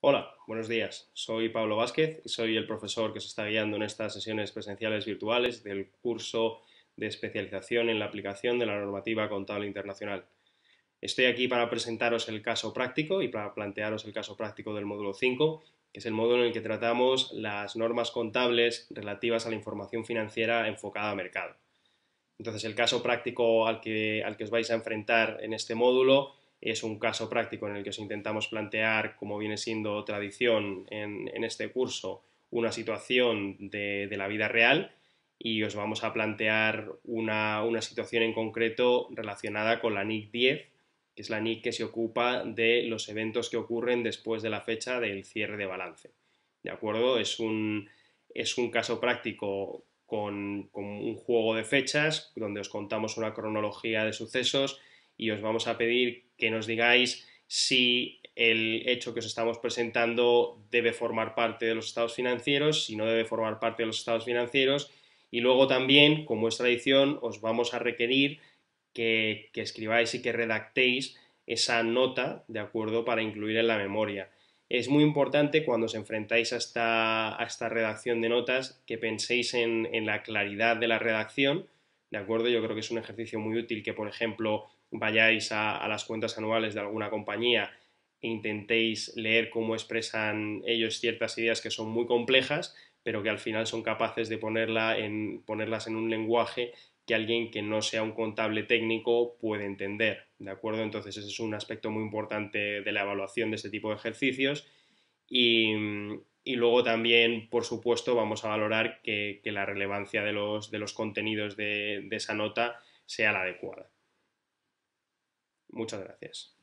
Hola, buenos días. Soy Pablo Vázquez y soy el profesor que os está guiando en estas sesiones presenciales virtuales del curso de especialización en la aplicación de la normativa contable internacional. Estoy aquí para presentaros el caso práctico y para plantearos el caso práctico del módulo 5, que es el módulo en el que tratamos las normas contables relativas a la información financiera enfocada a mercado. Entonces, el caso práctico al que, al que os vais a enfrentar en este módulo es un caso práctico en el que os intentamos plantear, como viene siendo tradición en, este curso, una situación de, la vida real y os vamos a plantear una, situación en concreto relacionada con la NIC 10, que es la NIC que se ocupa de los eventos que ocurren después de la fecha del cierre de balance. ¿De acuerdo? Es un, caso práctico con un juego de fechas donde os contamos una cronología de sucesos y os vamos a pedir que nos digáis si el hecho que os estamos presentando debe formar parte de los estados financieros, si no debe formar parte de los estados financieros. Y luego también, como es tradición, os vamos a requerir que, escribáis y que redactéis esa nota, ¿de acuerdo?, para incluir en la memoria. Es muy importante cuando os enfrentáis a esta, redacción de notas que penséis en la claridad de la redacción, ¿de acuerdo? Yo creo que es un ejercicio muy útil que, por ejemplo, vayáis a, las cuentas anuales de alguna compañía e intentéis leer cómo expresan ellos ciertas ideas que son muy complejas, pero que al final son capaces de ponerla en, ponerlas en un lenguaje que alguien que no sea un contable técnico puede entender, ¿de acuerdo? Entonces ese es un aspecto muy importante de la evaluación de este tipo de ejercicios y, y luego también, por supuesto, vamos a valorar que, la relevancia de los, contenidos de esa nota sea la adecuada. Muchas gracias.